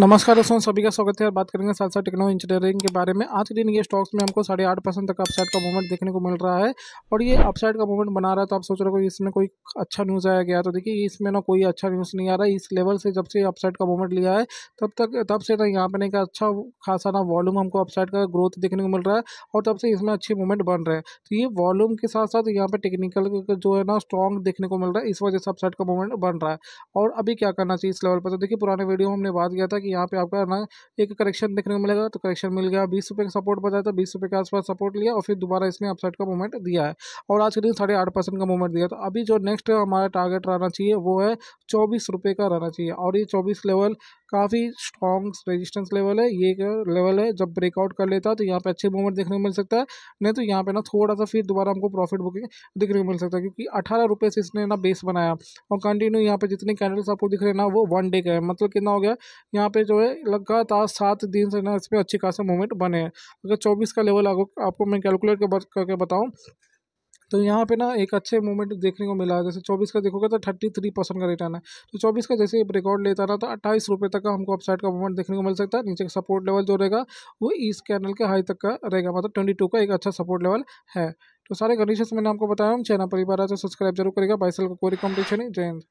नमस्कार दोस्तों सभी का स्वागत है और बात करेंगे साथ साथ टेक्नो इंजीनियरिंग के बारे में आज के दिन ये स्टॉक्स में हमको साढ़े आठ परसेंट तक अपसाइड का मूवमेंट देखने को मिल रहा है और ये अपसाइड का मूवमेंट बना रहा है तो आप सोच रहे हो इसमें कोई अच्छा न्यूज़ आया गया तो देखिए इसमें ना कोई अच्छा न्यूज़ नहीं आ रहा है इस लेवल से जब से अपसाइड का मूवमेंट लिया है तब तक तब से ना यहाँ पर नहीं अच्छा खासा ना वॉल्यूम हमको अपसाइड का ग्रोथ देखने को मिल रहा है और तब से इसमें अच्छी मूवमेंट बन रहा है तो ये वॉल्यूम के साथ साथ यहाँ पर टेक्निकल जो है ना स्ट्रॉन्ग देखने को मिल रहा है इस वजह से अपसाइड का मूवमेंट बन रहा है और अभी क्या करना चाहिए इस लेवल पर तो देखिए पुराने वीडियो में हमने बात किया था कि यहाँ पे आपका ना एक करेक्शन देखने को मिलेगा तो करेक्शन मिल गया बीस रुपये का सपोर्ट बताया था बीस रुपये के आसपास सपोर्ट लिया और फिर दोबारा इसमें अपसाइड का मूवमेंट दिया है और आज के दिन साढ़े आठ परसेंट का मूवमेंट दिया तो अभी जो नेक्स्ट हमारा टारगेट रहना चाहिए वो है चौबीस रुपये का रहना चाहिए और ये चौबीस लेवल काफ़ी स्ट्रॉन्ग रेजिस्टेंस लेवल है ये लेवल है जब ब्रेकआउट कर लेता है तो यहाँ पर अच्छे मूवमेंट देखने को मिल सकता है नहीं तो यहाँ पर ना थोड़ा सा फिर दोबारा हमको प्रॉफिट बुकिंग देखने को मिल सकता है क्योंकि अठारह रुपये से इसने ना बेस बनाया और कंटिन्यू यहाँ पर जितने कैंडल्स आपको दिख रहे हैं ना वो वन डे का है मतलब कितना हो गया यहाँ पे जो है लगातार सात दिन से ना इस पर अच्छी खासा मूवमेंट बने हैं अगर चौबीस का लेवल आपको मैं कैलकुलेट करके बताऊँ तो यहाँ पे ना एक अच्छे मूवमेंट देखने को मिला है जैसे चौबीस का देखोगे तो थर्टी थ्री परसेंट का रिटर्न है तो चौबीस का जैसे रिकॉर्ड लेता रहा तो अट्ठाईस रुपये तक का हमको अपसाइड का मूवमेंट देखने को मिल सकता है नीचे का सपोर्ट लेवल जो रहेगा वो इस कैनल के हाई तक का रहेगा मतलब ट्वेंटी टू का एक अच्छा सपोर्ट लेवल है तो सारे कंडीशन मैंने आपको बताया हम चैनल परिवार से सब्सक्राइब जरूर करेगा बाइसल का कोई कॉम्पिटिशन है जय हिंद